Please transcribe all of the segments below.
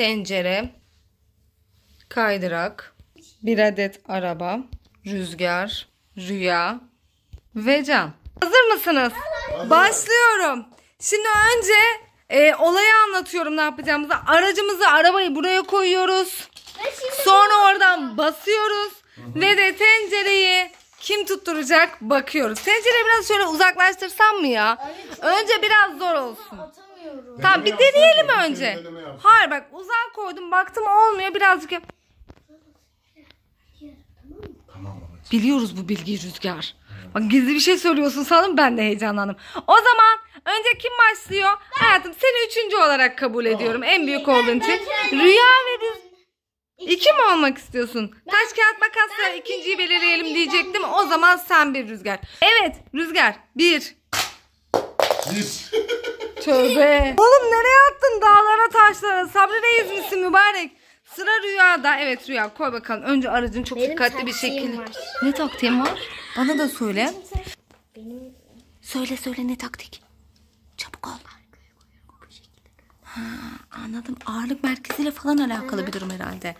tencere, kaydırak, bir adet araba, rüzgar, rüya ve cam. Hazır mısınız? Başlıyorum. Şimdi önce e, olayı anlatıyorum ne yapacağımızı. Aracımızı, arabayı buraya koyuyoruz. Sonra oradan basıyoruz. Ve de tencereyi kim tutturacak bakıyoruz. Tencereyi biraz şöyle uzaklaştırsam mı ya? Önce biraz zor olsun. Bilmiyorum. Tamam bir deneyelim yapsaydım, önce. Şey Hayır bak uzak koydum baktım olmuyor birazcık yap. Tamam babacığım. Biliyoruz bu bilgiyi Rüzgar. Bak gizli bir şey söylüyorsun sanırım ben de heyecanlandım. O zaman önce kim başlıyor? Hayatım seni üçüncü olarak kabul ediyorum. En büyük olduğun için. Rüya ve Rüzgar. İki mi olmak istiyorsun? Taş kağıt makasla ben ikinciyi bir, belirleyelim ben bir, diyecektim. O zaman sen bir Rüzgar. Evet Rüzgar. Bir. Bir. Tövbe. Oğlum nereye attın dağlara taşlara? Sabri Reis misin mübarek? Sıra rüyada. Evet rüya koy bakalım. Önce aracın çok Benim dikkatli bir şekilde. var. Ne taktiğin var? Bana da söyle. Benim Söyle söyle ne taktik? Çabuk ol. Ha, anladım. Ağırlık merkeziyle falan alakalı bir durum herhalde.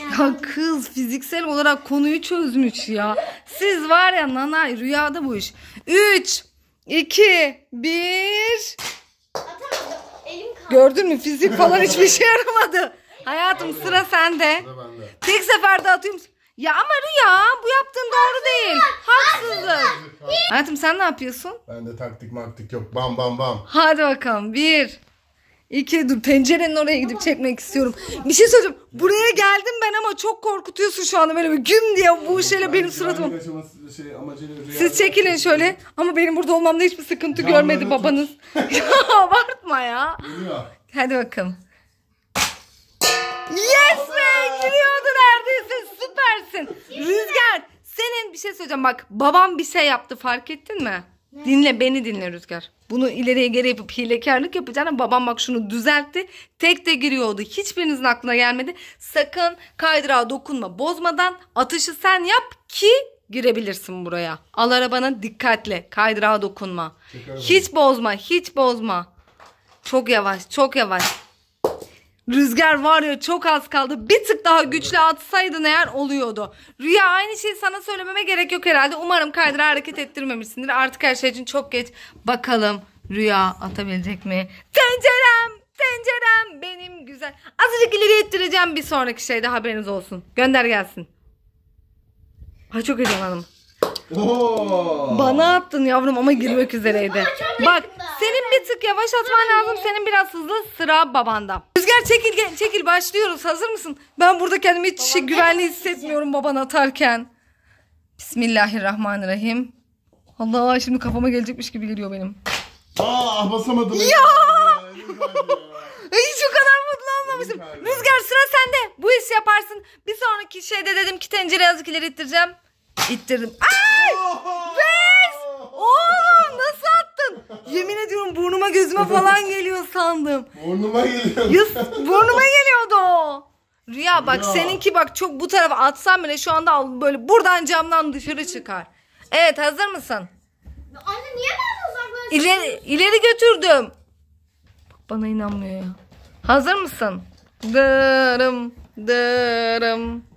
Ya kız fiziksel olarak konuyu çözmüş ya. Siz var ya nanay rüyada bu iş. 3, 2, 1... Gördün mü fizik falan hiçbir şey yaramadı. Hayatım Aynen. sıra sende. Sıra Tek seferde atıyorum. Ya ama Rüya bu yaptığın doğru değil. Haksızlık. Hayatım sen ne yapıyorsun? Ben de taktik maktik yok. Bam bam bam. Hadi bakalım. Bir, İki dur pencerenin oraya gidip çekmek istiyorum. Bir şey söyleyeceğim. Buraya geldim ben ama çok korkutuyorsun şu anda böyle bir güm diye bu şeyle benim suratıma. Şey, Siz çekilin şöyle ama benim burada olmamda hiçbir sıkıntı görmedi babanız. ya abartma ya. Hadi bakalım. Yes be giriyordu neredeyse süpersin. Rüzgar senin bir şey söyleyeceğim bak babam bir şey yaptı fark ettin mi? Ne? Dinle beni dinle Rüzgar. Bunu ileriye geri yapıp hilekarlık yapacağına babam bak şunu düzeltti. Tek de giriyordu. Hiçbirinizin aklına gelmedi. Sakın kaydırağa dokunma bozmadan atışı sen yap ki girebilirsin buraya. Al arabanı dikkatle kaydırağa dokunma. Hiç bozma hiç bozma. Çok yavaş çok yavaş. Rüzgar var ya çok az kaldı. Bir tık daha güçlü atsaydın eğer oluyordu. Rüya aynı şeyi sana söylememe gerek yok herhalde. Umarım kaydıra hareket ettirmemişsindir. Artık her şey için çok geç. Bakalım Rüya atabilecek mi? Tencerem! Tencerem benim güzel. Azıcık ileri ettireceğim bir sonraki şeyde haberiniz olsun. Gönder gelsin. Ha çok heyecanlandım. Oo. Bana attın yavrum ama girmek üzereydi. Bak senin bir tık yavaş atman lazım. Senin biraz hızlı sıra babanda. Rüzgar çekil gel, çekil başlıyoruz. Hazır mısın? Ben burada kendimi hiç şey, güvenli hissetmiyorum baban atarken. Bismillahirrahmanirrahim. Allah şimdi kafama gelecekmiş gibi geliyor benim. Aa basamadım. Ya! Hiç o kadar mutlu olmamışım Rüzgar sıra sende. Bu iş yaparsın. Bir sonraki şeyde dedim ki tencere yazık ileri ittireceğim. İttirdim. Aa! Yemin ediyorum burnuma gözüme falan geliyor sandım. Burnuma geliyor. Yus, burnuma geliyordu o. Rüya bak Rüya. seninki bak çok bu tarafa atsam bile şu anda al böyle buradan camdan dışarı çıkar. Evet hazır mısın? Anne niye ben uzaklaştım? İleri, ileri götürdüm. Bak, bana inanmıyor ya. Hazır mısın? Dırım dırım.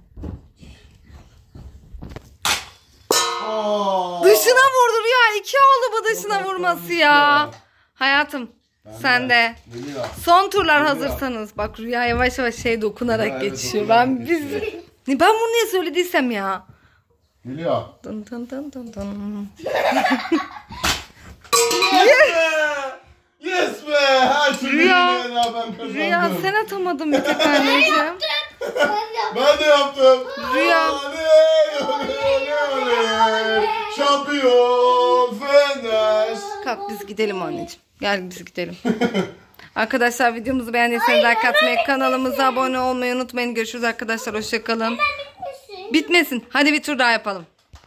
Dışına vurdu ya İki oldu bu dışına vurması ya. Hayatım Ben sen de. Geliyor. Son turlar Rüya. hazırsanız. Bak Rüya yavaş yavaş şey dokunarak Ha, geçiyor. dokunarak Ben biz geçiyor. Ne, ben bunu niye söylediysem ya. Geliyor. Dın dın dın dın dın. Yes be! Yes be! Her türlü Rüya. Rüya. ben Rüya sen atamadın bir tek anneciğim. Ben de yaptım. Rüya. Hadi! Şampiyon Fener. Kalk biz gidelim anneciğim. Gel biz gidelim. arkadaşlar videomuzu beğendiyseniz like atmayı, kanalımıza abone olmayı unutmayın. Görüşürüz arkadaşlar. Hoşçakalın. Bitmesin. Hadi bir tur daha yapalım.